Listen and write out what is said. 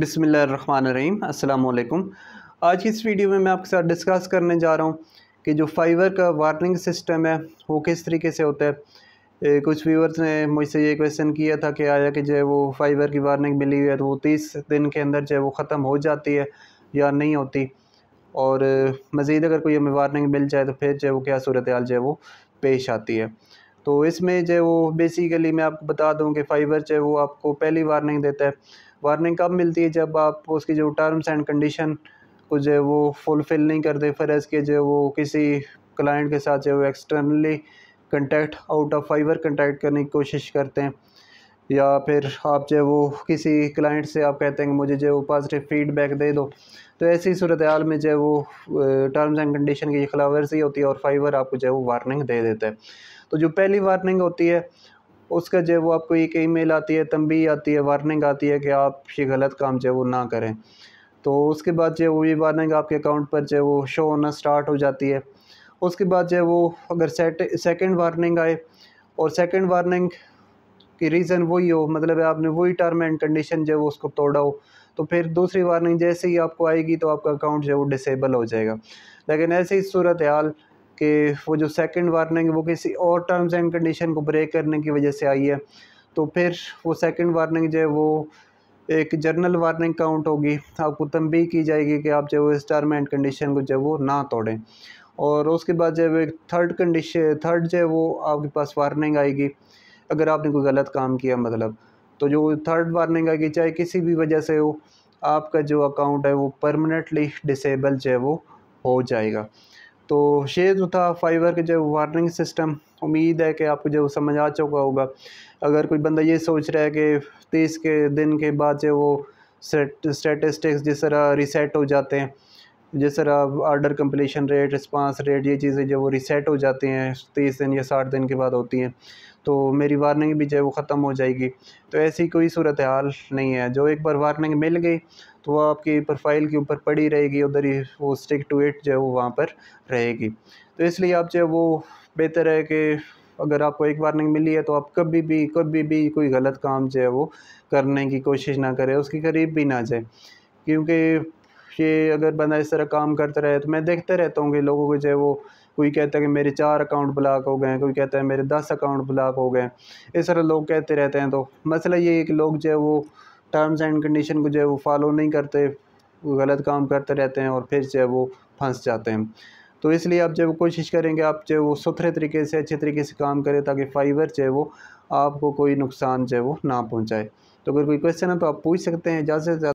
बिसमीम अल्लाम आज की इस वीडियो में मैं आपके साथ डिस्कस करने जा रहा हूँ कि जो फाइवर का वार्निंग सिस्टम है वो किस तरीके से होता है ए, कुछ व्यूवर्स ने मुझसे ये क्वेश्चन किया था कि आया कि जो है वो फाइवर की वार्निंग मिली हुई है तो वो तीस दिन के अंदर जो है वो ख़त्म हो जाती है या नहीं होती और मज़ीद अगर कोई हमें वार्निंग मिल जाए तो फिर जो है वो क्या सूरत हाल जो है वो पेश आती है तो इसमें जो है वो बेसिकली मैं आपको बता दूं कि फ़ाइबर जो वो आपको पहली वार्निंग देता है वार्निंग कब मिलती है जब आप उसकी जो टर्म्स एंड कंडीशन को जो है वो फुलफ़िल नहीं करते फ़र्ज़ के जो वो किसी क्लाइंट के साथ जो है वो externally contact out of fiber contact करने की कोशिश करते हैं या फिर आप जो वो किसी क्लाइंट से आप कहते हैं कि मुझे जो वो पॉजिटिव फीडबैक दे दो तो ऐसी सूरत हाल में जो वो टर्म्स एंड कंडीशन की खिलाफ वर्जी होती है और फाइवर आपको जो है वो वार्निंग दे देता है तो जो पहली वार्निंग होती है उसका जो वो आपको एक ईमेल आती है तंबी आती है वार्निंग आती है कि आप ये गलत काम जो है वो ना करें तो उसके बाद जो वो ये वार्निंग आपके अकाउंट पर जो वो शो होना स्टार्ट हो जाती है उसके बाद जो है वो अगर सेट सेकेंड वार्निंग आए और सेकेंड वार्निंग कि रीज़न वही हो मतलब आपने वही टर्म एंड कंडीशन जो है उसको तोड़ा हो तो फिर दूसरी वार्निंग जैसे ही आपको आएगी तो आपका अकाउंट जो है वो डिसेबल हो जाएगा लेकिन ऐसे ही सूरत हाल कि वो जो सेकंड वार्निंग वो किसी और टर्म्स एंड कंडीशन को ब्रेक करने की वजह से आई है तो फिर वो सेकंड वार्निंग जो है वो एक जर्नल वार्निंग काउंट होगी आपको तंबी की जाएगी कि आप जो है इस टर्म एंड कंडीशन को जो है वो ना तोड़ें और उसके बाद जो है थर्ड कंडीशन थर्ड जो है वो आपके पास वार्निंग आएगी अगर आपने कोई गलत काम किया मतलब तो जो थर्ड वार्निंग आएगी चाहे किसी भी वजह से वो आपका जो अकाउंट है वो परमानेंटली डिसेबल जो है वो हो जाएगा तो शेयर जो था फाइबर के जो वार्निंग सिस्टम उम्मीद है कि आपको जो समझ आ चुका होगा अगर कोई बंदा ये सोच रहा है कि तीस के दिन के बाद जो वो स्टेटिस्टिक्स जिस तरह रिसेट हो जाते हैं जैसे order completion completion rate response rate ये चीज़ें जो वो रिसेट हो जाते हैं तीस दिन या साठ दिन के बाद होती हैं तो मेरी वार्निंग भी जो है वो ख़त्म हो जाएगी तो ऐसी कोई सूरत हाल नहीं है जो एक बार वार्निंग मिल गई तो वह आपकी प्रोफाइल के ऊपर पड़ी रहेगी उधर ही वो स्टिक टू इट जो है वो वहाँ पर रहेगी तो इसलिए आप जो है वो बेहतर है कि अगर आपको एक वार्निंग मिली है तो आप कभी भी कभी भी कोई गलत काम जो है वो करने की कोशिश ना करें उसके करीब भी ना जाए क्योंकि ये अगर बंदा इस तरह काम करता रहे तो मैं देखते रहता हूँ कि लोगों को जो है वो कोई कहता है कि मेरे चार अकाउंट ब्लॉक हो गए हैं कोई कहता है मेरे दस अकाउंट ब्लॉक हो गए हैं इस तरह लोग कहते रहते हैं तो मसला ये है कि लोग जो है वो टर्म्स एंड कंडीशन को जो है वो फॉलो नहीं करते गलत काम करते रहते हैं और फिर जो है वो फंस जाते हैं तो इसलिए आप जब कोशिश करेंगे आप जो वो सुथरे तरीके से अच्छे तरीके से काम करें ताकि फाइबर जो है वो आपको कोई नुकसान जो है वो ना पहुँचाए तो अगर कोई क्वेश्चन है तो आप पूछ सकते हैं ज़्यादा से ज़्यादा